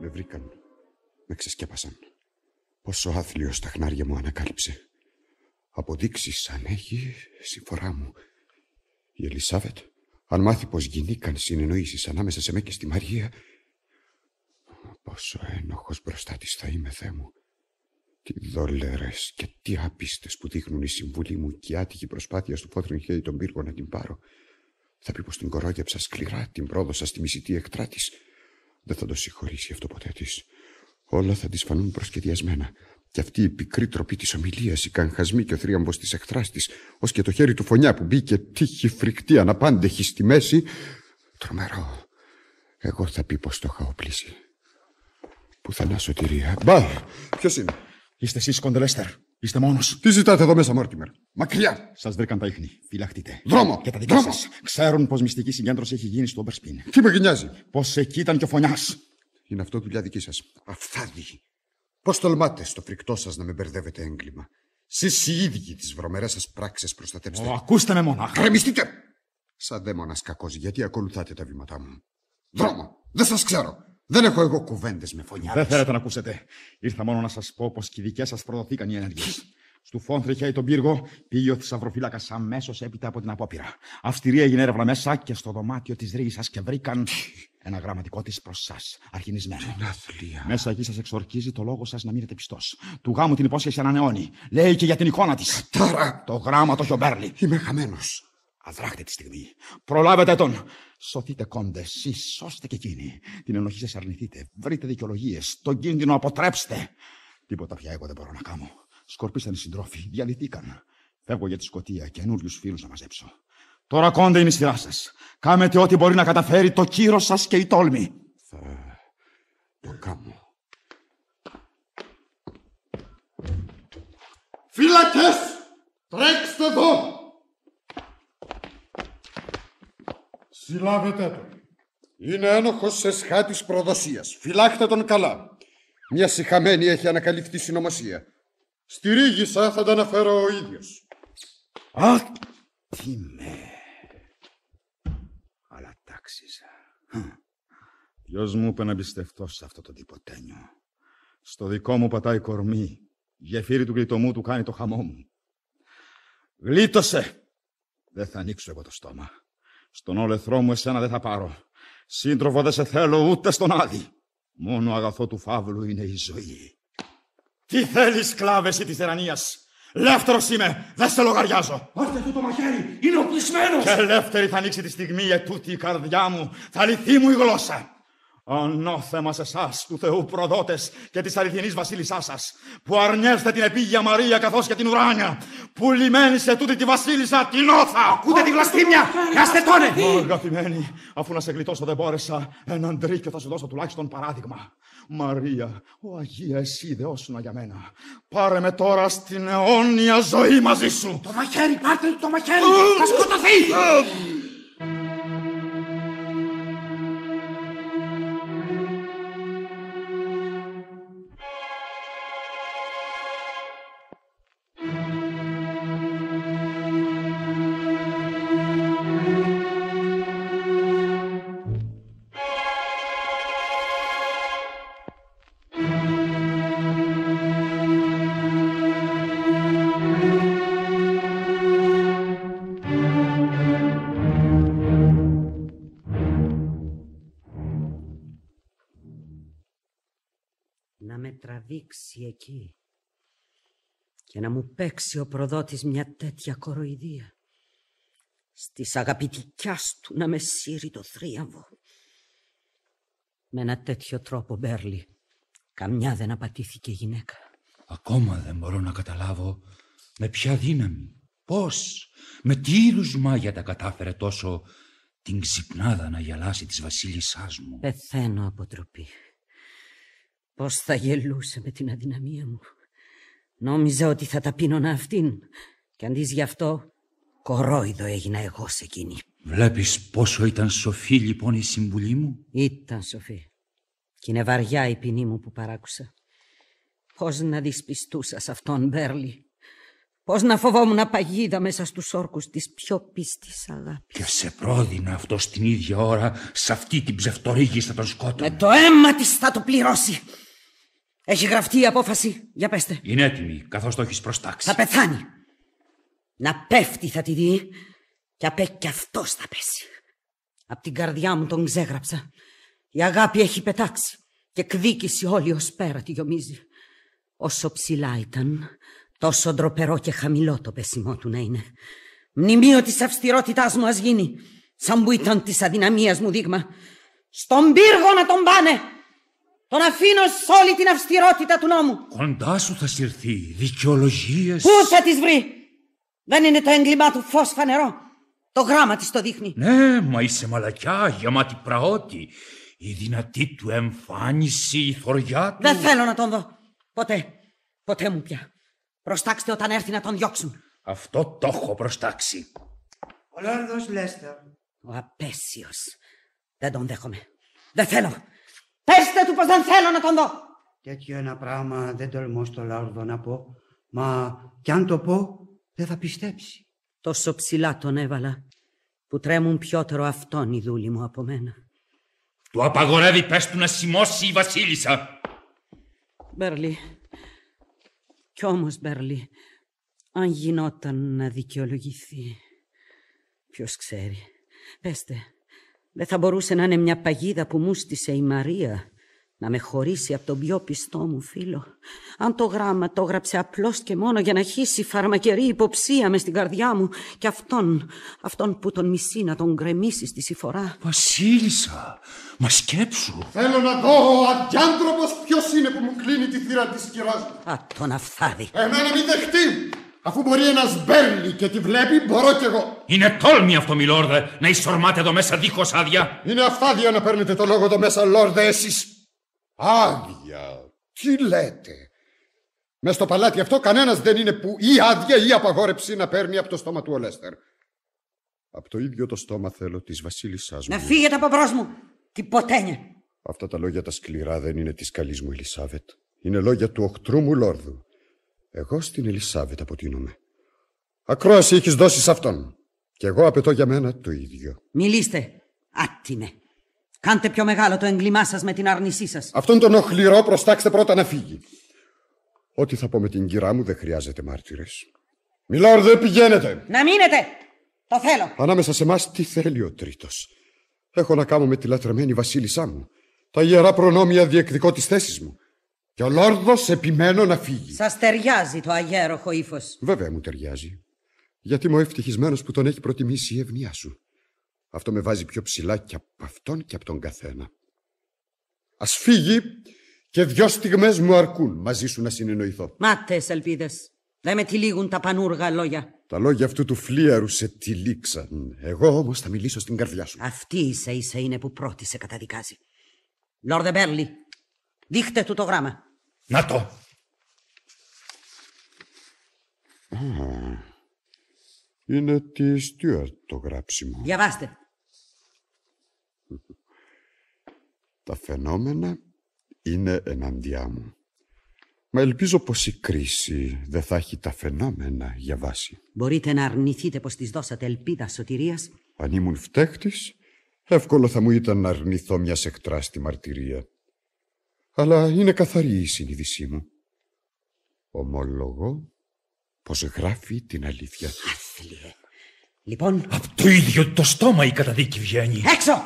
Με βρήκαν. Με ξεσκέπασαν. Πόσο άθλιος στα χνάρια μου ανακάλυψε. Αποδείξεις αν έχει συμφορά μου. Η Ελισάβετ, αν μάθει πως γινήκαν συνεννοήσεις ανάμεσα σε μέ και στη Μαρία, πόσο ένοχος μπροστά της θα είμαι, Θεέ μου. Τι δόλερες και τι άπιστες που δείχνουν η συμβουλή μου και η άτυχη προσπάθεια στο φώτρον χέρι των πύργων να την πάρω. Θα πει πως την κορόγεψα σκληρά, την πρόδωσα στη μισητή εκτράτη. Δεν θα το συγχωρήσει αυτό ποτέ της. Όλα θα της φανούν προσχεδιασμένα. Και αυτή η πικρή τροπή της ομιλίας, η κανχασμή και ο θρίαμβος της εχθράς της, ως και το χέρι του φωνιά που μπήκε τύχη φρικτή αναπάντεχη στη μέση. Τρομερό. Εγώ θα πει πως το είχα οπλίσει. Πουθενά σωτηρία. Μπα! Ποιος είναι. Είστε εσείς, Κοντελέστερ. Είστε μόνος. Τι ζητάτε εδώ μέσα, Μόρτιμερ. Μακριά! Σας βρήκαν τα ίχνη. Φυλαχτείτε. Δρόμο! Και τα δικά σας. Ξέρουν πως μυστική συγκέντρωση έχει γίνει στο Όμπερσπιν. Τι με γυνιάζει. Πως εκεί ήταν και ο φωνιάς. Είναι αυτό δουλειά δική σας. Αφθάδη. Πώς τολμάτε στο φρικτό σας να με μπερδεύετε έγκλημα. Εσείς οι ίδιοι τις βρωμερές σας πράξεις προστατεύστε. Το ακούστε με μονάχα. Κρεμιστείτε! Σαν δαίμονας κακός, γιατί ακολουθάτε τα βήματά μου. Δρόμο! Δεν σας ξέρω! Δεν έχω εγώ κουβέντες με φωνιά. Δεν θέλετε να ακούσετε. Ήρθα μόνο να σας πω πως και οι δικές σας προδοθήκαν οι ενέργειες. Στου φόνθρε ή τον πύργο πήγε ο θησαυροφύλακας αμέσως έπειτα από την απόπειρα. Αυστηρία έγινε έρευνα μέσα και στο δωμάτιο της ρίγη και βρήκαν ένα γραμματικό της προς εσά, αρχινισμένο. Μέσα εκεί σας εξορκίζει το λόγο σας να μείνετε πιστός. Του γάμου την υπόσχεση ανανεώνει. Λέει και για την εικόνα της. Τώρα το γράμμα το χιομπέρλι. Είμαι χαμένος. Αδράχτε τη στιγμή. Προλάβετε τον. Σωθείτε κόντε. Εσείς σώστε και εκείνοι. Την ενοχή σας αρνηθείτε. Βρείτε δικαιολογίες. Τον κίνδυνο αποτρέψτε. Τίποτα πια εγώ δεν μπορώ να κάνω. Σκορπίσαν οι συντρόφοι. Διαλυθήκαν. Φεύγω για τη σκοτία. Καινούριους φίλους να μαζέψω. Τώρα κόντε είναι η σειρά σας. Κάμετε ό,τι μπορεί να καταφέρει το κύρο σας και η τόλμη. Θα το κάνω. Φύλακες! Συλλάβετε το. Είναι ένοχος σε σχάτης προδοσία. Φυλάχτε τον καλά. Μια συχαμένη έχει ανακαλυφθεί συνωμοσία. Στη Ρίγησα θα τα αναφέρω ο ίδιος. Α, τι με. Αλλά τάξιζα. Ποιο μου είπε να εμπιστευτώ σε αυτό το τυποτένιο. Στο δικό μου πατάει κορμί. Γεφύρι του γλιτωμού του κάνει το χαμό μου. Γλίτωσε. Δεν θα ανοίξω εγώ το στόμα. Στον όλεθρό μου εσένα δεν θα πάρω. Σύντροφο δεν σε θέλω ούτε στον άδει. Μόνο αγαθό του φαύλου είναι η ζωή. Τι θέλεις, κλάβε ή της θερανίας. Λεύτερο είμαι, δεν σε λογαριάζω. Πάρτε αυτό το μαχαίρι, είναι οπλισμένος. Και ελεύθερη θα ανοίξει τη στιγμή, ετούτη η καρδιά μου, θα λυθεί μου η γλώσσα. Ανώθεμα σε εσάς, του Θεού προδότες και της αληθινής βασίλισσάς σας, που αρνιέστε την επίγεια Μαρία καθώς και την ουράνια, που λιμένεις σε τούτη τη βασίλισσα την όθα. Ακούτε τη βλαστήμια, να στετώνε. Αγαπημένη, αφού να σε γλιτώσω δεν μπόρεσα, έναν τρίκιο θα σου δώσω τουλάχιστον παράδειγμα. Μαρία, ο Αγία εσύ δεόσουνα για μένα. Πάρε με τώρα στην αιώνια ζωή μαζί σου. Το μαχαίρι, πάρτε το μαχαίρι, θα σκοτωθεί. παίξει εκεί και να μου παίξει ο προδότης μια τέτοια κοροϊδία. Στις αγαπητικιάς του να με σύρει το θρίαμβο. Με ένα τέτοιο τρόπο, Μπέρλι, καμιά δεν απατήθηκε γυναίκα. Ακόμα δεν μπορώ να καταλάβω με ποια δύναμη, πώς, με τι είδους μάγια τα κατάφερε τόσο την ξυπνάδα να γυαλάσει της βασίλισσάς μου. Πεθαίνω από τροπή. Πώς θα γελούσε με την αδυναμία μου. Νόμιζα ότι θα τα ταπείνωνα αυτήν. Και αντί γι' αυτό, κορόιδο έγινα εγώ σε εκείνη. Βλέπεις πόσο ήταν σοφή λοιπόν η συμβουλή μου. Ήταν σοφή. Κι είναι βαριά η ποινή μου που παράκουσα. Πώς να δυσπιστούσα σε αυτόν, Μπέρλι. Πώς να φοβόμουν παγίδα μέσα στους όρκους της πιο πίστης αγάπης. Και σε πρόδεινα αυτό την ίδια ώρα, σε αυτή την ψευτορίγη θα τον το αίμα της θα το πληρώσει. Έχει γραφτεί η απόφαση. Για πέστε. Είναι έτοιμη, καθώς το έχεις προστάξει. Θα πεθάνει. Να πέφτει θα τη δει. Και απέ κι αυτός θα πέσει. Απ' την καρδιά μου τον ξέγραψα. Η αγάπη έχει πετάξει. Και εκδίκηση όλη ως πέρα τη γιομίζει. Όσο ψηλά ήταν, τόσο ντροπερό και χαμηλό το πεσιμό του να είναι. Μνημείο της αυστηρότητάς μου ας γίνει, σαν που ήταν της αδυναμίας μου δείγμα. Στον πύργο να τον πάνε! Τον αφήνω σε όλη την αυστηρότητα του νόμου. Κοντά σου θα συρθεί δικαιολογίες. Πού θα τις βρει. Δεν είναι το έγκλημά του φως φανερό. Το γράμμα της το δείχνει. Ναι, μα είσαι μαλακιά, γεμάτη πραότη. Η δυνατή του εμφάνιση, η θωριά του. Δεν θέλω να τον δω. Ποτέ. Ποτέ μου πια. Προστάξτε όταν έρθει να τον διώξουν. Αυτό το έχω προστάξει. Ο Λόρδος Λέστερ. Ο απέσιος. Δεν τον δέχομαι. Δεν θέλω. Πέστε του πως δεν θέλω να τον δω. Τέτοιο ένα πράγμα δεν τολμώ στο Λάρδο να πω, μα κι αν το πω δεν θα πιστέψει. Τόσο ψηλά τον έβαλα που τρέμουν πιότερο αυτόν οι δούλοι μου από μένα. Του απαγορεύει πες του να σημώσει η βασίλισσα. Μπέρλι, κι όμως Μπέρλι, αν γινόταν να δικαιολογηθεί, ποιος ξέρει. Πέστε, δεν θα μπορούσε να είναι μια παγίδα που μου στήσε η Μαρία να με χωρίσει από τον πιο πιστό μου φίλο. Αν το γράμμα το έγραψε απλώς και μόνο για να χύσει φαρμακερή υποψία μες στην καρδιά μου και αυτόν, αυτόν που τον μισεί να τον γκρεμίσει στη συφορά. Βασίλισσα, μα σκέψου. Θέλω να δω ο αδιάντροπος ποιος είναι που μου κλείνει τη θύρα της κυράς μου. Α, τον αφθάδι. Εμένα μην δεχτεί. Αφού μπορεί ένας μπέρλι και τη βλέπει, μπορώ κι εγώ. Είναι τόλμη αυτό, μιλόρδε, να εισορμάτε εδώ μέσα δίχως άδεια. Είναι αφάδεια να παίρνετε το λόγο εδώ μέσα, λόρδε, εσείς. Άδεια. Τι λέτε. Μες στο παλάτι αυτό κανένας δεν είναι που ή άδεια ή απαγόρευση να παίρνει από το στόμα του Ολέστερ. Από το ίδιο το στόμα θέλω της Βασίλισσάς μου. Να φύγετε από μπρος μου, τι ποτένια. Αυτά τα λόγια τα σκληρά δεν είναι της καλής μου Ελισάβετ. Είναι λόγια του οχτρού μου Λόρδου. Εγώ στην Ελισάβετ αποτείνομαι. Ακρόαση έχεις δώσει σε αυτόν. Κι εγώ απαιτώ για μένα το ίδιο. Μιλήστε. Άτιμε. Κάντε πιο μεγάλο το έγκλημά σας με την άρνησή σας. Αυτόν τον οχληρό προστάξτε πρώτα να φύγει. Ό,τι θα πω με την κυρά μου δεν χρειάζεται μάρτυρες. Μιλάω, δεν πηγαίνετε. Να μείνετε. Το θέλω. Ανάμεσα σε εμάς τι θέλει ο τρίτος. Έχω να κάνω με τη λατρεμένη βασίλισσά μου. Τα ιερά προνόμια διεκδικώ τη θέση μου. Και ο Λόρδος επιμένω να φύγει. Σας ταιριάζει το αγέροχο ύφος. Βέβαια μου ταιριάζει. Γιατί είμαι ο ευτυχισμένος που τον έχει προτιμήσει η ευνοιά σου. Αυτό με βάζει πιο ψηλά και από αυτόν και από τον καθένα. Ας φύγει και δυο στιγμές μου αρκούν μαζί σου να συνεννοηθώ. Μάται, ελπίδε. Δεν με τυλίγουν τα πανούργα λόγια. Τα λόγια αυτού του φλίαρου σε τυλίξαν. Εγώ όμως θα μιλήσω στην καρδιά σου. Αυτή ίσα ίσα είναι που πρώτη σε καταδικάζει. Λόρδε Μπέρλι, δείχτε του το γράμμα. Να το. είναι τη Στιούαρτ το γράψιμο. Διαβάστε. Τα φαινόμενα είναι εναντιά μου. Μα ελπίζω πως η κρίση δεν θα έχει τα φαινόμενα για βάση. Μπορείτε να αρνηθείτε πως της δώσατε ελπίδα σωτηρίας. Αν ήμουν φταίχτης, εύκολο θα μου ήταν να αρνηθώ μιας σεκτρά στη μαρτυρία αλλά είναι καθαρή η συνείδησή μου. Ομολογώ πως γράφει την αλήθεια. Άθλιε. Λοιπόν... από το ίδιο το στόμα η καταδίκη βγαίνει. Έξω!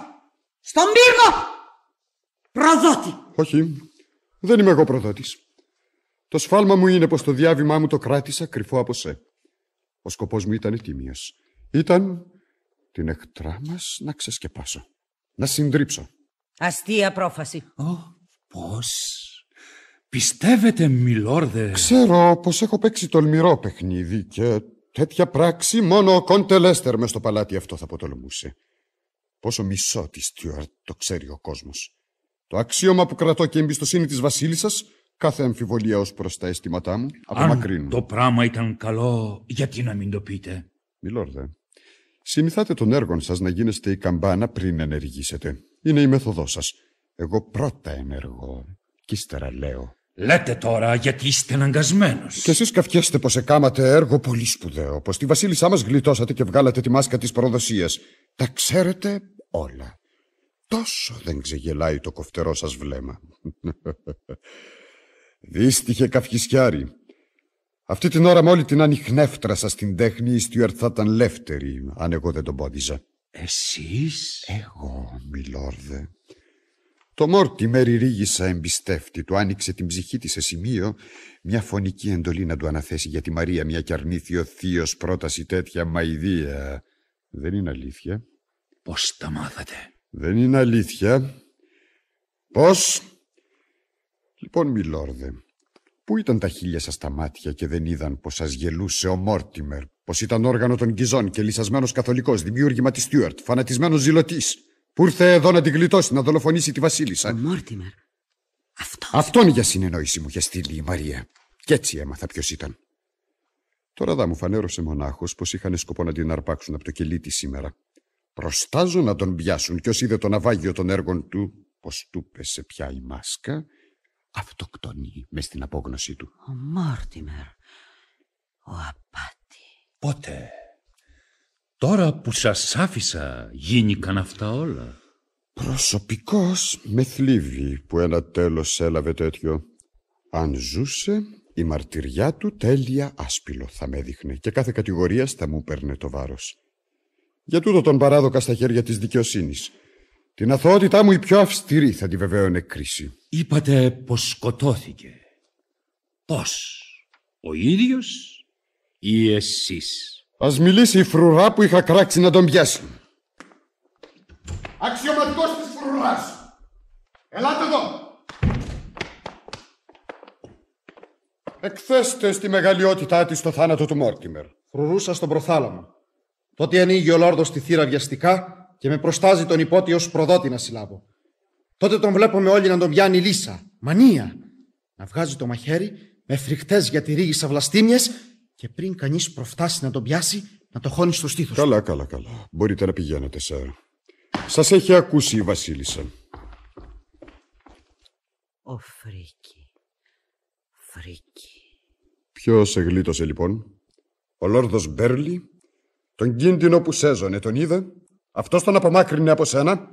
Στον πύργο! Προδότη! Όχι, δεν είμαι εγώ προδότης. Το σφάλμα μου είναι πως το διάβημά μου το κράτησα κρυφό από σε. Ο σκοπός μου ήταν τίμιος. Ήταν την εχτρά μας να ξεσκεπάσω. Να συντρίψω. Αστεία πρόφαση. Oh. Πώς... Πιστεύετε, μιλόρδε... Ξέρω πως έχω παίξει τολμηρό παιχνίδι και τέτοια πράξη μόνο ο Κοντελέστερ μες στο παλάτι αυτό θα αποτολμούσε. Πόσο μισό τη Στιουαρτ το ξέρει ο κόσμος. Το αξίωμα που κρατώ και εμπιστοσύνη της βασίλισσας κάθε αμφιβολία ως προς τα αισθήματά μου απομακρύνουν. το πράγμα ήταν καλό, γιατί να μην το πείτε. Μιλόρδε, συνηθάτε των έργων σας να γίνεστε η καμπάνα πριν ενεργήσετε. Είναι η μεθοδό σας. Εγώ πρώτα ενεργώ και ύστερα λέω. Λέτε τώρα γιατί είστε αναγκασμένος. Και εσείς καφιέστε πως εκάματε έργο πολύ σπουδαίο. Πως τη βασίλισσά μας γλιτώσατε και βγάλατε τη μάσκα της προδοσίας. Τα ξέρετε όλα. Τόσο δεν ξεγελάει το κοφτερό σας βλέμμα. Δύστυχε καυχισιάρι. Αυτή την ώρα μόλι την ανοιχνεύτρα σας την τέχνη η Στιουαρτ θα λεύτερη, αν εγώ δεν τον πόδιζα. Εσείς? Εγώ, μιλόρδε. Το Μόρτιμερ ρίγησα εμπιστεύτη, του άνοιξε την ψυχή της σε σημείο μια φωνική εντολή να του αναθέσει για τη Μαρία μια κι αρνήθη ο θείος πρόταση τέτοια μαϊδία. Δεν είναι αλήθεια. Πώς τα μάθατε. Δεν είναι αλήθεια. Πώς. Λοιπόν, Μιλόρδε, πού ήταν τα χίλια σας τα μάτια και δεν είδαν πως σας γελούσε ο Μόρτιμερ, πως ήταν όργανο των Γκυζών και λυσασμένος καθολικός, δημιούργημα της Στιούαρτ, φανατισμένος ζηλωτής που ήρθε εδώ να την γλιτώσει, να δολοφονήσει τη Βασίλισσα. Ο Μόρτιμερ. Αυτός. Αυτόν για συνεννόηση μου για στήλη η Μαρία. Κι έτσι έμαθα ποιος ήταν. Τώρα δά μου φανέρωσε μονάχος πως είχαν σκοπό να την αρπάξουν από το κελί της σήμερα. Προστάζω να τον πιάσουν κι είδε το ναυάγιο των έργων του, πως του πέσε πια η μάσκα, αυτοκτονεί μες στην απόγνωσή του. Ο Μόρτιμερ. Ο απάτη. Πότε Τώρα που σας άφησα γίνηκαν αυτά όλα. Προσωπικός με θλίβει που ένα τέλος έλαβε τέτοιο. Αν ζούσε η μαρτυριά του τέλεια άσπυλο θα με έδειχνε και κάθε κατηγορία θα μου παίρνε το βάρος. Για τούτο τον παράδοκα στα χέρια της δικαιοσύνης. Την αθωότητά μου η πιο αυστηρή θα τη βεβαίωνε κρίση. Είπατε πως σκοτώθηκε. Πώς, ο ίδιος ή εσείς. Ας μιλήσει η φρουρά που είχα κράξει να τον πιάσουν. Αξιωματικός της φρουράς. Ελάτε εδώ. Εκθέστε στη μεγαλειότητά της το θάνατο του Μόρτιμερ. Φρουρούσα στον προθάλαμο. Τότε ανοίγει ο Λόρδος τη θύρα βιαστικά και με προστάζει τον υπότι ως προδότη να συλλάβω. Τότε τον βλέπουμε όλοι να τον πιάνει λύσα, μανία. Να βγάζει το μαχαίρι με φρικτές για τη ρίγη σαυλαστήμιες και πριν κανείς προφτάσει να τον πιάσει, να το χώνει στο στήθος. Καλά, καλά, καλά. Μπορείτε να πηγαίνετε, σερα Σας έχει ακούσει η Βασίλισσα. Ο Φρίκι. Φρίκι. Ποιος σε γλίτωσε, λοιπόν. Ο λόρδος Μπέρλι. Τον κίνδυνο που σέζωνε, τον είδε. Αυτός τον απομάκρυνε από σένα.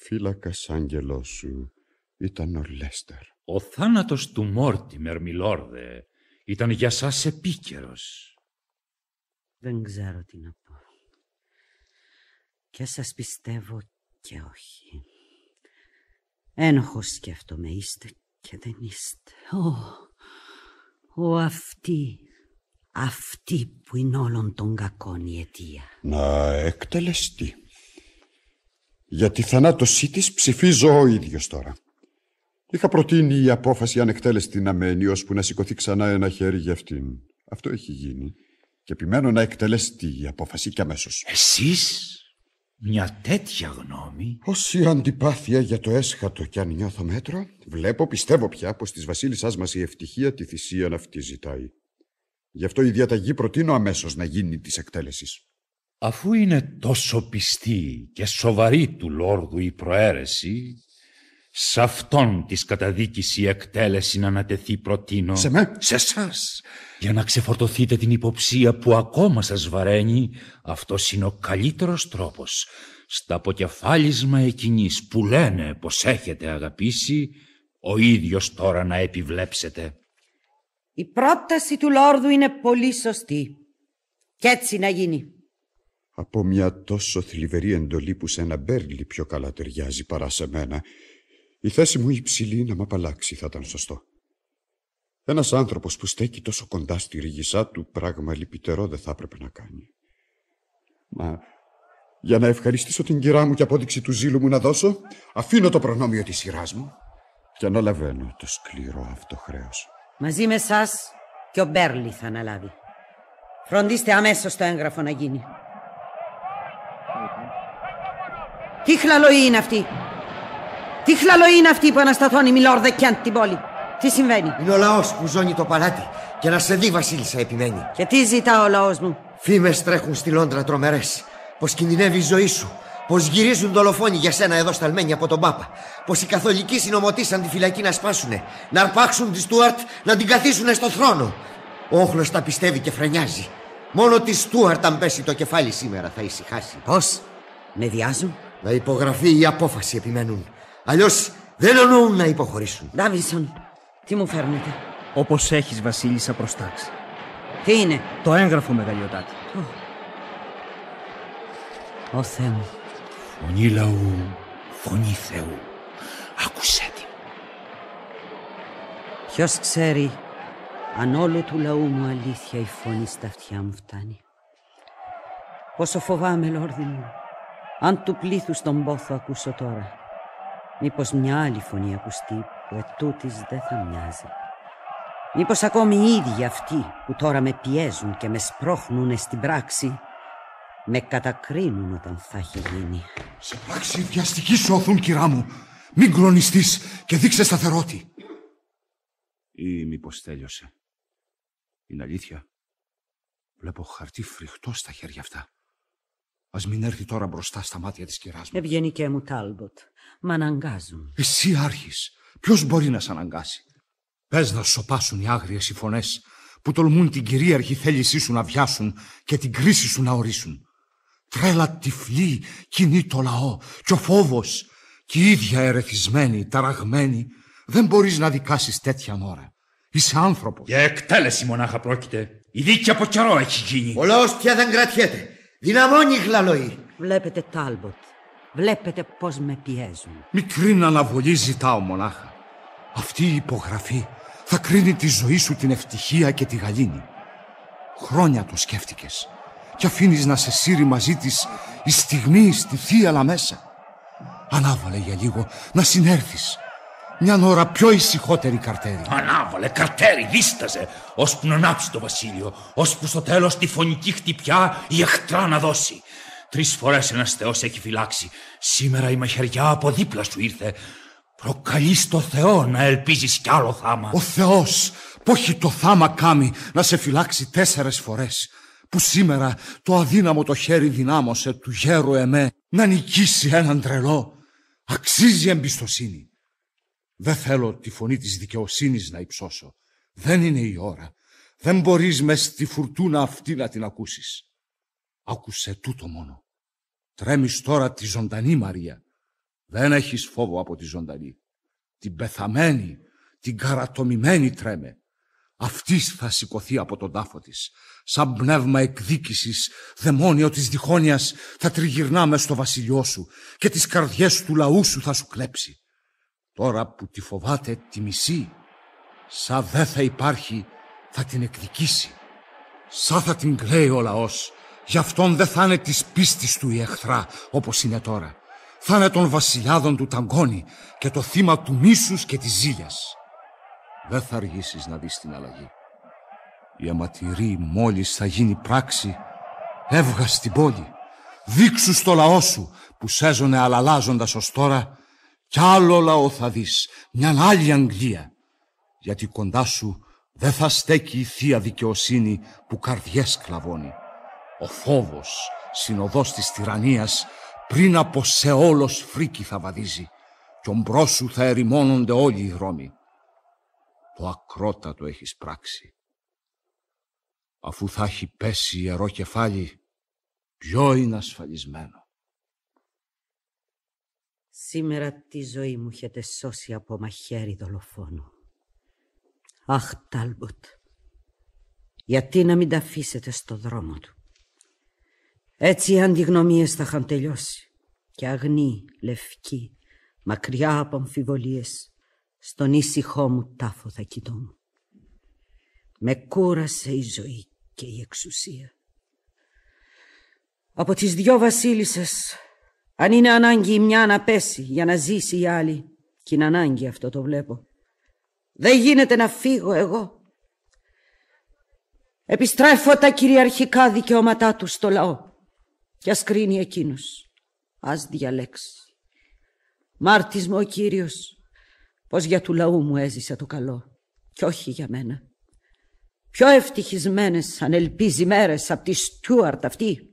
Φύλακας άγγελός σου ήταν ο Λέστερ. Ο θάνατος του Μόρτιμερ, μιλόρδε, ήταν για σας επίκαιρος. Δεν ξέρω τι να πω. Και σας πιστεύω και όχι. Ένοχος σκέφτομαι είστε και δεν είστε. Ο, ο αυτή, αυτή που είναι όλων των κακών η αιτία. Να εκτελεστεί. Για τη θανάτωσή της ψηφίζω ο ίδιος τώρα. Είχα προτείνει η απόφαση ανεκτέλεστη να μένει, ώσπου να σηκωθεί ξανά ένα χέρι για αυτήν. Αυτό έχει γίνει. Και επιμένω να εκτελεστεί η απόφαση και αμέσως. Εσείς μια τέτοια γνώμη. Όση αντιπάθεια για το έσχατο κι αν νιώθω μέτρο, βλέπω, πιστεύω πια πως της βασίλισσάς μας η ευτυχία τη θυσία να αυτή ζητάει. Γι' αυτό η διαταγή προτείνω αμέσως να γίνει της εκτέλεσης. Αφού είναι τόσο πιστή και σοβαρή του Λόρδου η προαίρεση, Σ' αυτόν της καταδίκηση η εκτέλεση να ανατεθεί προτείνω. Σε μένα σε εσά. Για να ξεφορτωθείτε την υποψία που ακόμα σας βαραίνει, αυτός είναι ο καλύτερος τρόπος. Στα αποκεφάλισμα εκείνης που λένε πως έχετε αγαπήσει, ο ίδιος τώρα να επιβλέψετε. Η πρόταση του Λόρδου είναι πολύ σωστή. Κι έτσι να γίνει. Από μια τόσο θλιβερή εντολή που σε ένα μπέρλι πιο καλά ταιριάζει παρά σε μένα, η θέση μου υψηλή να μ' απαλλάξει θα ήταν σωστό. Ένας άνθρωπος που στέκει τόσο κοντά στη ρηγισά του πράγμα λυπητερό δεν θα έπρεπε να κάνει. Μα για να ευχαριστήσω την κυρά μου και απόδειξη του ζήλου μου να δώσω, αφήνω το προνόμιο της σειράς μου και αναλαβαίνω το σκληρό αυτό χρέος. Μαζί με εσά και ο Μπέρλι θα αναλάβει. Φροντίστε αμέσως το έγγραφο να γίνει. Τι χλαλοή είναι αυτή! Τι χλαλο είναι αυτή που ανασταθώνει, Μιλόρδε Κιάντ, την πόλη. Τι συμβαίνει. Είναι ο λαός που ζώνει το παλάτι και να σε δει, Βασίλισσα, επιμένει. Και τι ζητά ο λαός μου. Φήμες τρέχουν στη Λόντρα τρομερές. Πως κινδυνεύει η ζωή σου. Πως γυρίζουν δολοφόνοι για σένα εδώ σταλμένοι από τον Πάπα. Πως οι καθολικοί συνωμοτήσαν τη φυλακή να σπάσουνε. Να αρπάξουν τη Στούαρτ να την καθίσουνε στο θρόνο. Ο όχλος τα πιστεύει και φρενιάζει. Μόνο τη Στούαρτ, αν πέσει το κεφάλι σήμερα, θα ησυχάσει. Πώς, με διάζουν. Να υπογραφεί η απόφαση, επιμένουν. Αλλιώς δεν εννοούν να υποχωρήσουν. Ντάβισον, τι μου φέρνετε. Όπως έχεις, Βασίλισσα, προστάξει. Τι είναι, Το έγγραφο, Μεγαλειοτάτη. Ω Θεέ μου. Φωνή λαού, φωνή Θεού. Άκουσέ τι. Ποιος ξέρει αν όλο του λαού μου αλήθεια η φωνή στα αυτιά μου φτάνει. Πόσο φοβάμαι, Λόρδι μου, αν του πλήθους τον πόθο ακούσω τώρα. Μήπως μια άλλη φωνή ακουστεί που ετούτης δεν θα μοιάζει. Μήπως ακόμη οι ίδιοι αυτοί που τώρα με πιέζουν και με σπρώχνουν στην πράξη με κατακρίνουν όταν θα έχει γίνει. Σε πράξη βιαστική σου οθούν, κυρά μου. Μην κλονιστεί και δείξε σταθερότη. Ή μήπως τέλειωσε. Είναι αλήθεια. Βλέπω χαρτί φρικτό στα χέρια αυτά. Ας μην έρθει τώρα μπροστά στα μάτια της κυρία μου. Ευγενικέ μου, Τάλμποτ. Μ' αναγκάζουν. Εσύ άρχις. Ποιος μπορεί να σε αναγκάσει. Πες να σοπάσουν οι άγριες οι φωνές που τολμούν την κυρίαρχη θέλησή σου να βιάσουν και την κρίση σου να ορίσουν. Τρέλα τυφλή κινεί το λαό και ο φόβος. και η ίδια ερεθισμένη, ταραγμένη, δεν μπορείς να δικάσεις τέτοια ώρα. Είσαι άνθρωπος. Για εκτέλεση μονάχα πρόκειται. Η δίκη από καιρό έχει γίνει. Ο λαό πια δεν κρατιέται. Δυναμώνει η χλαλοή. Βλέπετε, Τάλμποτ. Βλέπετε πώς με πιέζουν. Μικρή αναβολή ζητάω μονάχα. Αυτή η υπογραφή θα κρίνει τη ζωή σου την ευτυχία και τη γαλήνη. Χρόνια το σκέφτηκες και αφήνεις να σε σύρει μαζί της η στιγμή στη θύαλα μέσα. Ανάβαλε για λίγο να συνέρθεις μια ώρα πιο ησυχότερη καρτέρι. Ανάβαλε, καρτέρι, δίσταζε, ώσπου να ανάψει το βασίλειο, ώσπου στο τέλος τη φωνική χτυπιά η εχτρά να δώσει. Τρεις φορές ένας θεός έχει φυλάξει. Σήμερα η μαχαιριά από δίπλα σου ήρθε. Προκαλείς το Θεό να ελπίζεις κι άλλο θάμα. Ο Θεός, που έχει το θάμα κάμει να σε φυλάξει τέσσερες φορές. Που σήμερα το αδύναμο το χέρι δυνάμωσε του γέρου εμέ να νικήσει έναν τρελό. Αξίζει εμπιστοσύνη. Δεν θέλω τη φωνή της δικαιοσύνης να υψώσω. Δεν είναι η ώρα. Δεν μπορείς με στη φουρτούνα αυτή να την ακούσεις. Άκουσε τούτο μόνο. Τρέμεις τώρα τη ζωντανή Μαρία. Δεν έχεις φόβο από τη ζωντανή. Την πεθαμένη, την καρατομημένη τρέμε. Αυτής θα σηκωθεί από τον τάφο της. Σαν πνεύμα εκδίκησης, δαιμόνιο της διχόνοιας, θα τριγυρνά με στο βασιλιό σου και τις καρδιές του λαού σου θα σου κλέψει. Τώρα που τη φοβάται τη μισή, σαν δε θα υπάρχει, θα την εκδικήσει. Σα θα την κλαίει ο λαός. Γι' αυτόν δε θα είναι της πίστης του η εχθρά, όπως είναι τώρα. Θα είναι των βασιλιάδων του Ταγκόνη και το θύμα του μίσους και της ζήλιας. Δε θα αργήσεις να δεις την αλλαγή. Η αματηρή μόλις θα γίνει πράξη, έβγα στην πόλη. Δείξου στο λαό σου που σέζωνε αλλαλάζοντας ως τώρα κι άλλο λαό θα δεις, μιαν άλλη Αγγλία. Γιατί κοντά σου δεν θα στέκει η θεία δικαιοσύνη που καρδιές κλαβώνει. Ο φόβος, συνοδός της τυραννίας, πριν από σε όλος φρίκι θα βαδίζει κι ομπρό σου θα ερημώνονται όλοι οι δρόμοι. Το ακρότατο έχεις πράξει. Αφού θα έχει πέσει ιερό κεφάλι, ποιο είναι ασφαλισμένο. Σήμερα τη ζωή μου έχετε σώσει από μαχαίρι δολοφόνου. Αχ, Τάλμποτ, γιατί να μην τα αφήσετε στο δρόμο του. Έτσι οι αντιγνωμίες θα είχαν τελειώσει και αγνή, λευκή, μακριά από αμφιβολίες, στον ήσυχό μου τάφο θα κοιτώ. Με κούρασε η ζωή και η εξουσία. Από τις δυο βασίλισσες αν είναι ανάγκη η μια να πέσει για να ζήσει η άλλη, κι είναι ανάγκη αυτό το βλέπω. Δεν γίνεται να φύγω εγώ. Επιστρέφω τα κυριαρχικά δικαιώματά του στο λαό και ας κρίνει εκείνος. Ας διαλέξει. Μάρτης μου ο Κύριος, πως για του λαού μου έζησα το καλό κι όχι για μένα. Πιο ευτυχισμένες ανελπίζει μέρες από τη Στούαρτ αυτή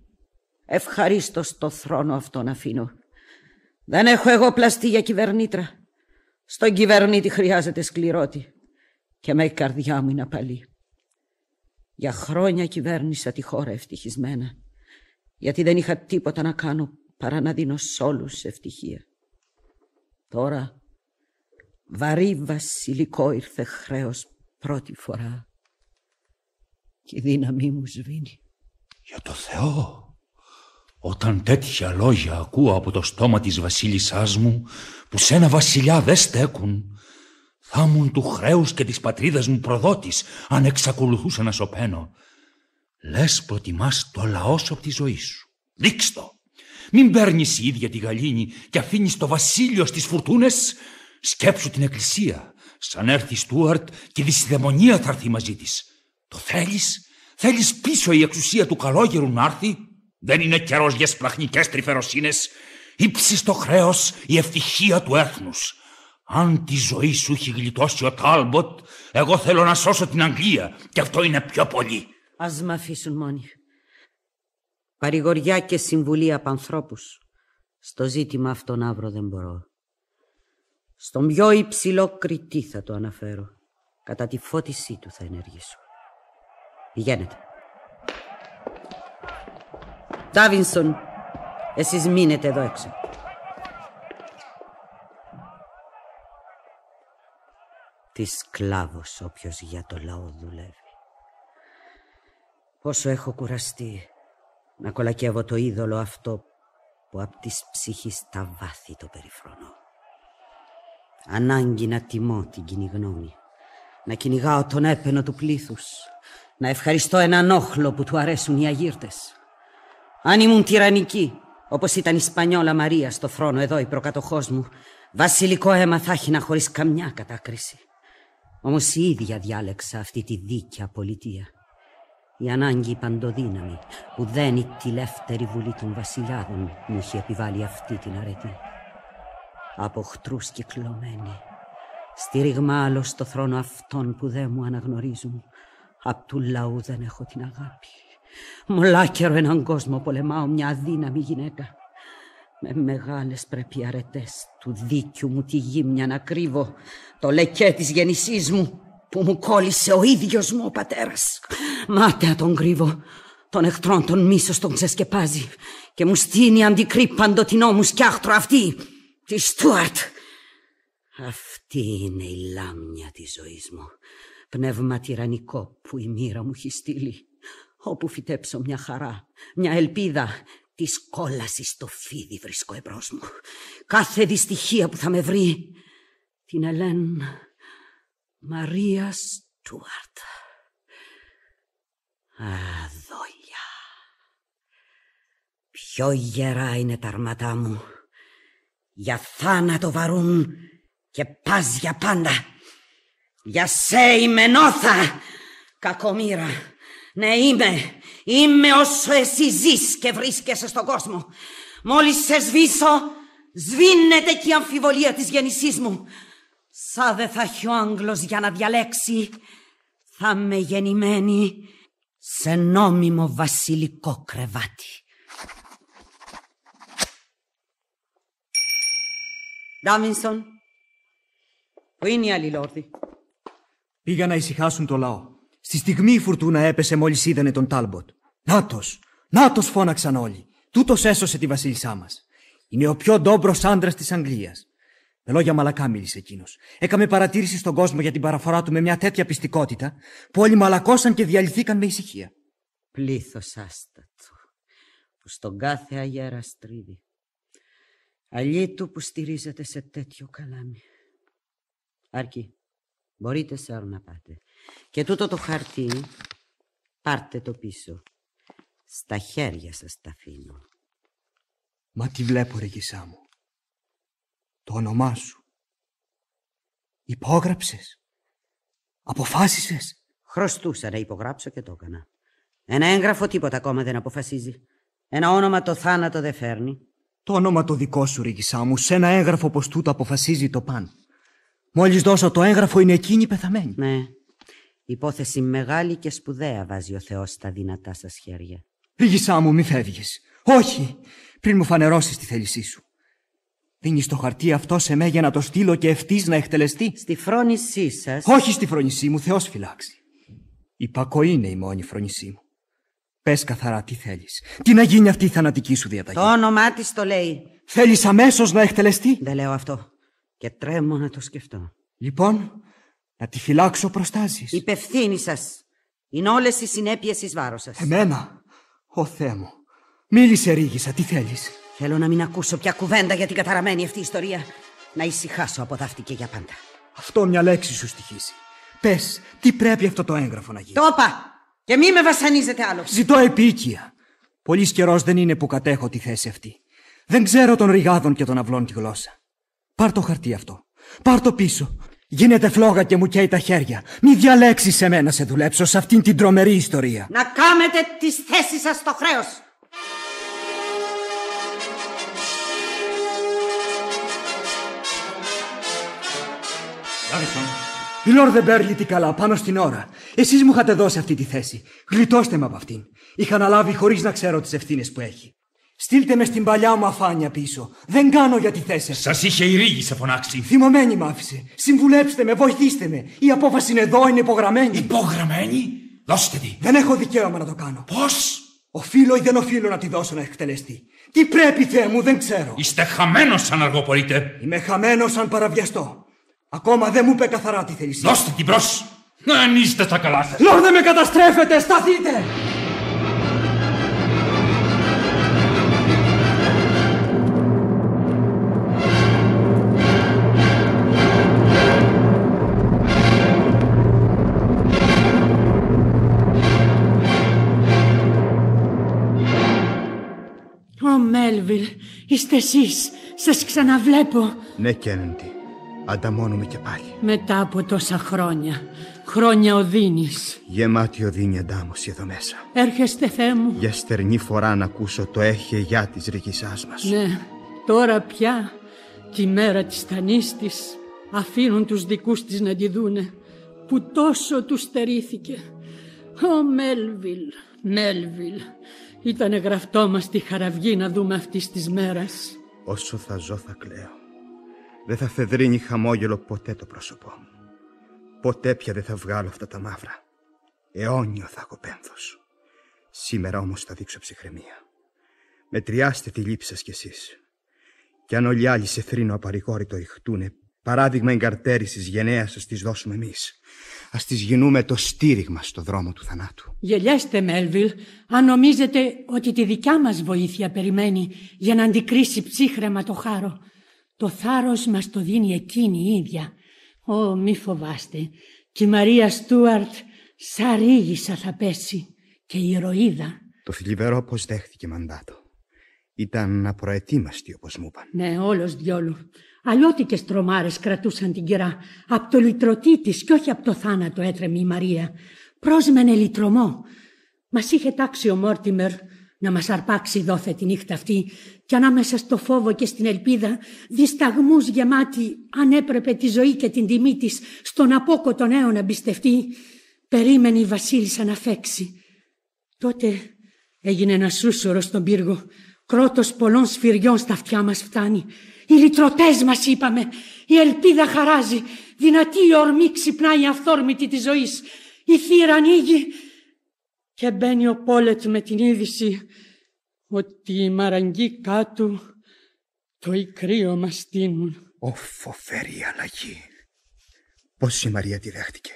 Ευχαρίστως το θρόνο αυτό να αφήνω. Δεν έχω εγώ πλαστή για κυβερνήτρα. Στον κυβερνήτη χρειάζεται σκληρότη. Και με η καρδιά μου είναι απαλή. Για χρόνια κυβέρνησα τη χώρα ευτυχισμένα. Γιατί δεν είχα τίποτα να κάνω παρά να δίνω σ' όλους ευτυχία. Τώρα βαρύ βασιλικό ήρθε χρέος πρώτη φορά. Και η δύναμή μου σβήνει. Για το Θεό! Όταν τέτοια λόγια ακούω από το στόμα της βασίλισσάς μου, που σε ένα βασιλιά δεν στέκουν, θα ήμουν του χρέους και της πατρίδας μου προδότης, αν εξακολουθούσα να σωπαίνω. Λες προτιμάς το λαός σου από τη ζωή σου. Δείξ' το. Μην παίρνεις η ίδια τη γαλήνη και αφήνεις το βασίλειο στις φουρτούνες. Σκέψου την εκκλησία. Σαν έρθει Στούαρτ και η θα έρθει μαζί της. Το θέλεις. Θέλεις πίσω η εξουσία του καλόγερου να έρθει. Δεν είναι καιρός για σπλαχνικές τρυφεροσύνες. Ήψιστο χρέος η ευτυχία του έθνους. Αν τη ζωή σου έχει γλιτώσει ο Τάλμποτ, εγώ θέλω να σώσω την Αγγλία και αυτό είναι πιο πολύ. Ας μ' αφήσουν μόνοι. Παρηγοριά και συμβουλή από ανθρώπους. Στο ζήτημα αυτό αύριο δεν μπορώ. Στον πιο υψηλό κριτή θα το αναφέρω. Κατά τη φώτισή του θα ενεργήσω. Πηγαίνετε. Ντάβινσον, εσείς μείνετε εδώ έξω. Τι σκλάβος όποιος για το λαό δουλεύει. Πόσο έχω κουραστεί να κολακεύω το είδωλο αυτό που απ' της ψυχής τα βάθη το περιφρονώ. Ανάγκη να τιμώ την κοινή γνώμη, να κυνηγάω τον έπαινο του πλήθους, να ευχαριστώ έναν όχλο που του αρέσουν οι αγύρτες. Αν ήμουν τυραννική, όπως ήταν η Σπανιόλα Μαρία στο θρόνο εδώ η προκατοχός μου, βασιλικό αίμα θα έχει να χωρίς καμιά κατάκριση. Όμως η ίδια διάλεξα αυτή τη δίκαια πολιτεία. Η ανάγκη παντοδύναμη που δένει τη λεύτερη βουλή των βασιλιάδων μου είχε επιβάλει αυτή την αρετή. Από χτρού κυκλωμένη, στήριγμα άλλο στο θρόνο αυτών που δεν μου αναγνωρίζουν, απ' του λαού δεν έχω την αγάπη. Μολάκερο έναν κόσμο πολεμάω μια αδύναμη γυναίκα. Με μεγάλες πρέπει αρετές του δίκιου μου τη γύμνια να κρύβω το λεκέ της γεννησής μου που μου κόλλησε ο ίδιος μου ο πατέρας. Μάταια τον κρύβω, τον εχθρόν τον μίσος τον ξεσκεπάζει και μου στείνει αντικρύ παντοτινό μου σκιάχτρο αυτή, τη Στούαρτ. Αυτή είναι η λάμια της ζωής μου, πνεύμα τυραννικό που η μοίρα μου έχει στείλει όπου φυτέψω μια χαρά, μια ελπίδα, της κόλασης στο φίδι βρίσκω εμπρός μου. Κάθε δυστυχία που θα με βρει, την Ελέν Μαρία Στούαρτ. Αδόλια. Πιο γερά είναι τα αρματά μου. Για θάνατο βαρούν και πας για πάντα. Για σε ημενόθα, κακομήρα. Ναι, είμαι. Είμαι όσο εσύ ζεις και βρίσκεσαι στον κόσμο. Μόλις σε σβήσω, σβήνεται και η αμφιβολία της γεννησής μου. Σα δεν θα έχει ο Άγγλος για να διαλέξει, θα με γεννημένη σε νόμιμο βασιλικό κρεβάτι. Ντάμινσον, που είναι οι άλλοι λόρδοι. Πήγα να ησυχάσουν το λαό. Στη στιγμή η φουρτούνα έπεσε μόλις είδανε τον Τάλμποτ. Νάτος! Νάτος! φώναξαν όλοι. Τούτος έσωσε τη βασίλισσά μας. Είναι ο πιο ντόμπρος άντρας της Αγγλίας. Με λόγια μαλακά μίλησε εκείνος. Έκαμε παρατήρηση στον κόσμο για την παραφορά του με μια τέτοια πιστικότητα που όλοι μαλακώσαν και διαλυθήκαν με ησυχία. Πλήθος άστατο που στον κάθε αγέρα στρίβει. Αλλή του που στηρίζεται σε τέτοιο καλάμι. Άρκη, Μπορείτε σε να πάτε. Και τούτο το χαρτί πάρτε το πίσω. Στα χέρια σας τα αφήνω. Μα τι βλέπω ρε γησά μου. Το όνομά σου. Υπόγραψες. Αποφάσισες. Χρωστούσα να υπογράψω και το έκανα. Ένα έγγραφο τίποτα ακόμα δεν αποφασίζει. Ένα όνομα το θάνατο δεν φέρνει. Το όνομα το δικό σου, Ρίγισά μου, σε ένα έγγραφο πω τούτο αποφασίζει το παν. Μόλις δώσω το έγγραφο είναι εκείνη πεθαμένη. Ναι, Υπόθεση μεγάλη και σπουδαία βάζει ο Θεός στα δυνατά σας χέρια. Λίγησά μου, μη φεύγεις. Όχι, πριν μου φανερώσεις τη θέλησή σου. Δίνεις το χαρτί αυτό σε μέ για να το στείλω και ευθύς να εκτελεστεί. Στη φρόνησή σας. Όχι στη φρόνησή μου, Θεός φυλάξει. Η πακοή είναι η μόνη φρόνησή μου. Πες καθαρά τι θέλεις. Τι να γίνει αυτή η θανατική σου διαταγή. Το όνομά της το λέει. Θέλεις αμέσως να εκτελεστεί. Δεν λέω αυτό. Και τρέμω να το σκεφτώ. Λοιπόν, να τη φυλάξω προστάζεις. Υπευθύνη σας. Είναι όλες οι συνέπειες εις βάρος σας. Εμένα. Ω Θεέ μου. Μίλησε ρίγησα. Τι θέλεις. Θέλω να μην ακούσω πια κουβέντα για την καταραμένη αυτή ιστορία. Να ησυχάσω από δάφτη και για πάντα. Αυτό μια λέξη σου στοιχίζει. Πες, τι πρέπει αυτό το έγγραφο να γίνει. Το είπα! Και μη με βασανίζετε άλλο. Ζητώ επίκεια Πολύς καιρός δεν είναι που κατέχω τη θέση αυτή. Δεν ξέρω των ρηγάδων και των αυλών τη γλώσσα. Πάρ το χαρτί αυτό. Πάρ το πίσω. Γίνεται φλόγα και μου καίει τα χέρια. Μη διαλέξεις σε μένα σε δουλέψω σε αυτήν την τρομερή ιστορία. Να κάμετε τις θέσεις σας στο χρέος. Η Λόρδε Μπέρλι τι καλά, πάνω στην ώρα. Εσείς μου είχατε δώσει αυτή τη θέση. Γλιτώστε με από αυτήν. Είχα αναλάβει χωρίς να ξέρω τις ευθύνες που έχει. Στείλτε με στην παλιά μου αφάνεια πίσω. Δεν κάνω για τη θέση. Σας είχε η ρίγη σε φωνάξει. Θυμωμένη μ' άφησε. Συμβουλέψτε με, βοηθήστε με. Η απόφαση είναι εδώ, είναι υπογραμμένη. Υπογραμμένη? Δώστε τη. Δεν έχω δικαίωμα να το κάνω. Πώς? Οφείλω ή δεν οφείλω να τη δώσω να εκτελεστεί. Τι πρέπει, Θεέ μου, δεν ξέρω. Είστε χαμένος σαν αργοπολίτε. Είμαι χαμένος σαν παραβιαστό. Ακόμα δεν μου είπε καθαρά τι θέλει. Δώστε την μπρος. Να είστε στα καλά σας. Λόρδε με καταστρέφετε, σταθείτε! Ο Μέλβιλ, είστε εσείς. Σας ξαναβλέπω. Ναι, Κένντι. Ανταμώνουμε και πάλι. Μετά από τόσα χρόνια. Χρόνια οδύνης. Γεμάτη οδύνη αντάμωση εδώ μέσα. Έρχεστε, Θεέ μου. Για στερνή φορά να ακούσω το έχει για της ρηγισάς μας. Ναι, τώρα πια τη μέρα της θανή της αφήνουν τους δικούς της να τη δούνε που τόσο τους στερήθηκε. Ο Μέλβιλ, Μέλβιλ, ήταν γραφτό μας τη χαραυγή να δούμε αυτής της μέρας. Όσο θα ζω θα κλαίω. Δεν θα θεδρύνει χαμόγελο ποτέ το πρόσωπό μου. Ποτέ πια δεν θα βγάλω αυτά τα μαύρα. Αιώνιο θα έχω πένθος. Σήμερα όμως θα δείξω ψυχραιμία. Μετριάστε τη λύπη σας κι εσείς. Κι αν όλοι οι άλλοι σε θρήνο απαρηγόρητο ηχτούνε... Παράδειγμα εγκαρτέρησης γενναίας ας τη δώσουμε εμείς. Ας τη γινούμε το στήριγμα στο δρόμο του θανάτου. Γελιέστε, Μέλβιλ, αν νομίζετε ότι τη δικιά μας βοήθεια περιμένει για να αντικρίσει ψύχρεμα το χάρο. Το θάρρος μας το δίνει εκείνη η ίδια. Ω, μη φοβάστε. Και η Μαρία Στούαρτ σαν ρίγισσα θα πέσει. Και η ηρωίδα. Το θλιβερό πώ δέχτηκε μαντάτο. Ήταν απροετοίμαστη όπως μου είπαν. Ναι, όλος διόλου. Αλλιώτικες τρομάρες κρατούσαν την κυρά. Απ' το λυτρωτή της κι όχι απ' το θάνατο έτρεμε η Μαρία. Πρόσμενε λυτρωμό. Μας είχε τάξει ο Μόρτιμερ να μας αρπάξει δόθε τη νύχτα αυτή Κι ανάμεσα στο φόβο και στην ελπίδα δισταγμούς γεμάτη αν έπρεπε τη ζωή και την τιμή της στον των νέο να εμπιστευτεί περίμενε η βασίλισσα να φέξει. Τότε έγινε ένας σούσορος στον πύργο κρότος πολλών σφυριών στα αυτιά μας φτάνει οι λυτρωτές μας είπαμε. Η ελπίδα χαράζει. Δυνατή η ορμή ξυπνάει αυθόρμητη της ζωής. Η θύρα ανοίγει και μπαίνει ο Πόλετ με την είδηση ότι οι μαραγκοί κάτω το ικρίο μας στείνουν. Ω φοβερή αλλαγή. Πώς η Μαρία τη δέχτηκε.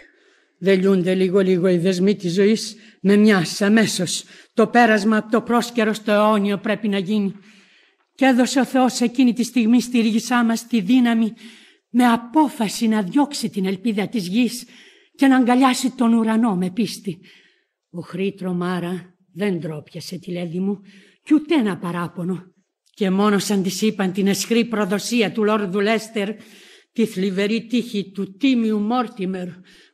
Δελιούνται λίγο-λίγο οι δεσμοί της ζωής με μιας αμέσως, Το πέρασμα από το πρόσκαιρο στο αιώνιο πρέπει να γίνει και έδωσε ο Θεός εκείνη τη στιγμή στη ρίγησά μας τη δύναμη με απόφαση να διώξει την ελπίδα της γης και να αγκαλιάσει τον ουρανό με πίστη. Ο Χρήτρο Μάρα δεν ντρόπιασε τη λέδη μου κι ούτε ένα παράπονο. Και μόνος σαν της είπαν την αισχρή προδοσία του Λόρδου Λέστερ, τη θλιβερή τύχη του τίμιου Μόρτιμερ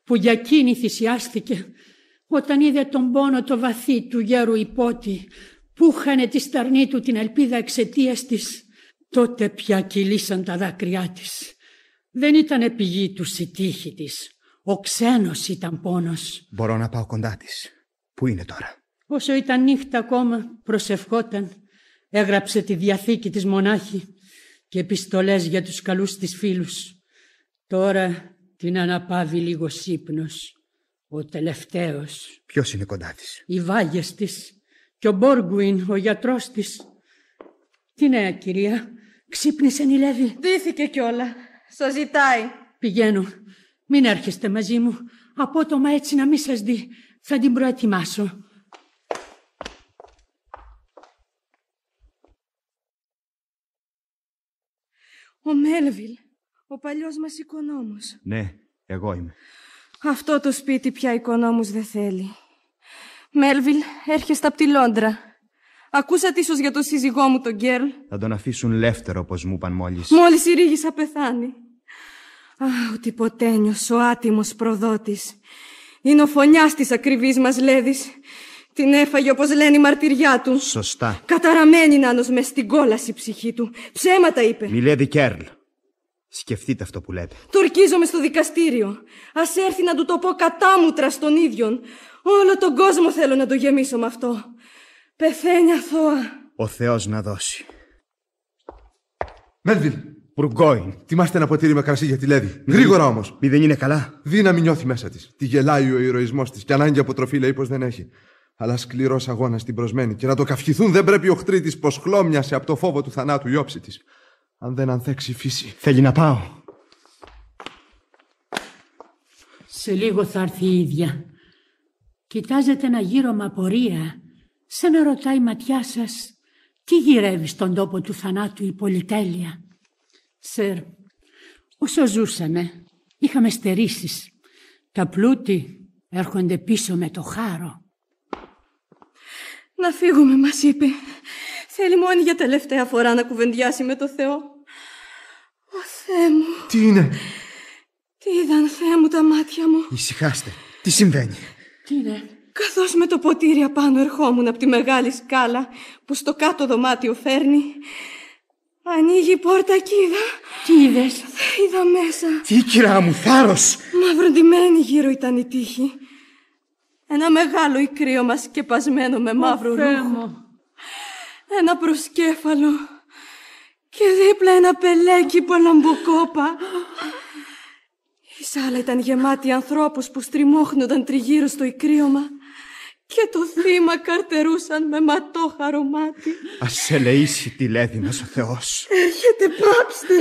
που για εκείνη θυσιάστηκε, όταν είδε τον πόνο το βαθύ του γέρου υπότη που είχαν τη σταρνή του την ελπίδα εξαιτίας της, τότε πια κυλήσαν τα δάκρυά της. Δεν ήταν πηγή τους η τύχη της. Ο ξένος ήταν πόνος. Μπορώ να πάω κοντά της. Πού είναι τώρα. Όσο ήταν νύχτα ακόμα προσευχόταν. Έγραψε τη διαθήκη της μονάχη και επιστολές για τους καλούς της φίλους. Τώρα την αναπάβει λίγο ύπνος. Ο τελευταίος. Ποιος είναι κοντά της. Οι βάγες της και ο Μπόργκουιν, ο γιατρός της. Τι νέα, κυρία. Ξύπνησε η Λέβη. Δύθηκε κιόλα. Σας ζητάει. Πηγαίνω. Μην έρχεστε μαζί μου. Απότομα έτσι να μην σας δει. Θα την προετοιμάσω. Ο Μέλβιλ, ο παλιός μας οικονόμος. Ναι, εγώ είμαι. Αυτό το σπίτι πια οικονόμους δεν θέλει. Μέλβιλ, έρχεστα από τη Λόντρα. Ακούσατε ίσω για τον σύζυγό μου, τον Γκέρλ. Θα τον αφήσουν λεύτερο, όπως μου είπαν μόλις. Μόλις η θα πεθάνει. Α, ο τυποτένιο, ο άτιμος προδότης. Είναι ο φωνιάς της ακριβής μας Την έφαγε όπως λένε η μαρτυριά του. Σωστά. Καταραμένη να μες στην κόλαση ψυχή του. Ψέματα είπε. Μιλέδη Κέρλ. Σκεφτείτε αυτό που λέτε. Τουρκίζομαι στο δικαστήριο. Ας έρθει να του το πω κατάμουτρα στον ίδιον. Όλο τον κόσμο θέλω να το γεμίσω με αυτό. Πεθαίνει αθώα. Ο Θεός να δώσει. Μέλβιλ! Μπουργκόιν. Τιμάστε ένα ποτήρι με κρασί για τη Λέδη. Γρήγορα όμως. Μη δεν είναι καλά. Δύναμη νιώθει μέσα της. Τη γελάει ο ηρωισμός της και ανάγκη τροφή λέει πως δεν έχει. Αλλά σκληρός αγώνας την προσμένει και να το καυχηθούν δεν πρέπει ο χτρίτη πως χλώμιασε από το φόβο του θανάτου η όψη της αν δεν ανθέξει η φύση. Θέλει να πάω. Σε λίγο θα έρθει η ίδια. Κοιτάζεται ένα γύρο με απορία, σαν να ρωτάει η ματιά σας τι γυρεύει στον τόπο του θανάτου η πολυτέλεια. Σερ, όσο ζούσαμε, είχαμε στερήσεις. Τα πλούτη έρχονται πίσω με το χάρο. Να φύγουμε, μας είπε. Θέλει μόνη για τελευταία φορά να κουβεντιάσει με το Θεό. Ω Θεέ μου. Τι είναι. Τι είδαν, Θεέ μου, τα μάτια μου. Ησυχάστε. Τι συμβαίνει. Τι είναι. Καθώς με το ποτήρι απάνω ερχόμουν από τη μεγάλη σκάλα που στο κάτω δωμάτιο φέρνει, ανοίγει η πόρτα και είδα... Τι είδες. Είδα μέσα. Τι, κυρά μου, θάρρος. Μαυροντημένη γύρω ήταν η τύχη. Ένα μεγάλο ικρίωμα σκεπασμένο με μαύρο ρούχο ένα προσκέφαλο και δίπλα ένα πελέκι παλαμποκόπα. Η σάλα ήταν γεμάτη ανθρώπους που στριμώχνονταν τριγύρω στο ικρίωμα και το θύμα καρτερούσαν με ματό μάτι. Ας ελεήσει τη λέδινας ο Θεός. Έρχεται, πάψτε.